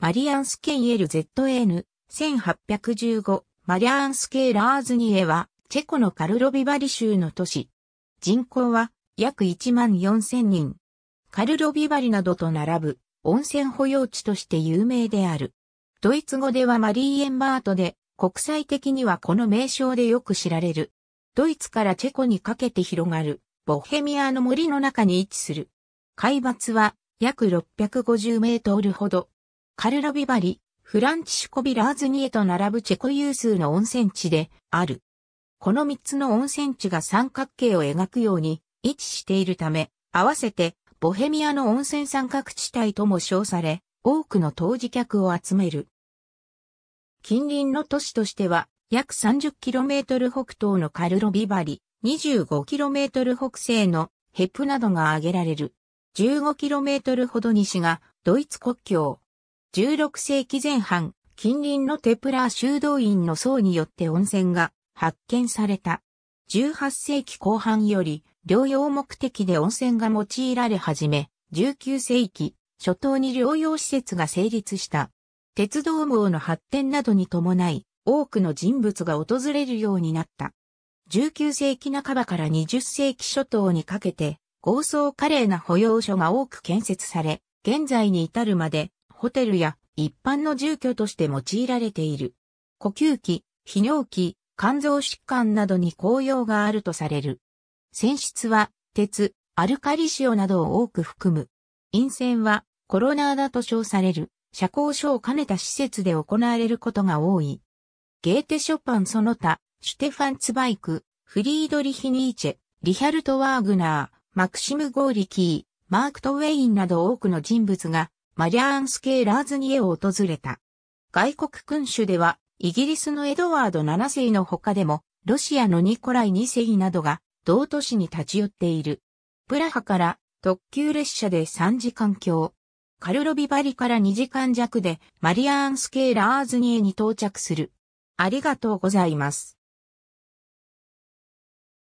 マリアンスケイエル ZN、1815、マリアンスケイラーズニエは、チェコのカルロビバリ州の都市。人口は、約1万4000人。カルロビバリなどと並ぶ、温泉保養地として有名である。ドイツ語ではマリーエンバートで、国際的にはこの名称でよく知られる。ドイツからチェコにかけて広がる、ボヘミアの森の中に位置する。海抜は、約650メートルほど。カルロビバリ、フランチシュコビラーズニエと並ぶチェコ有数の温泉地である。この3つの温泉地が三角形を描くように位置しているため、合わせてボヘミアの温泉三角地帯とも称され、多くの当時客を集める。近隣の都市としては、約 30km 北東のカルロビバリ、25km 北西のヘップなどが挙げられる。15km ほど西がドイツ国境、16世紀前半、近隣のテプラー修道院の僧によって温泉が発見された。18世紀後半より療養目的で温泉が用いられ始め、19世紀初頭に療養施設が成立した。鉄道網の発展などに伴い、多くの人物が訪れるようになった。19世紀半ばから20世紀初頭にかけて、豪壮華麗な保養所が多く建設され、現在に至るまでホテルや一般の住居として用いられている。呼吸器、泌尿器、肝臓疾患などに効用があるとされる。泉質は鉄、アルカリ塩などを多く含む。陰線はコロナーだと称される社交所を兼ねた施設で行われることが多い。ゲーテ・ショパンその他、シュテファン・ツバイク、フリードリヒ・ニーチェ、リヒャルト・ワーグナー、マクシム・ゴーリキー、マーク・トウェインなど多くの人物がマリアーンスケーラーズニエを訪れた。外国君主では、イギリスのエドワード7世の他でも、ロシアのニコライ2世などが、同都市に立ち寄っている。プラハから特急列車で3時間強。カルロビバリから2時間弱でマリアーンスケーラーズニエに到着する。ありがとうございます。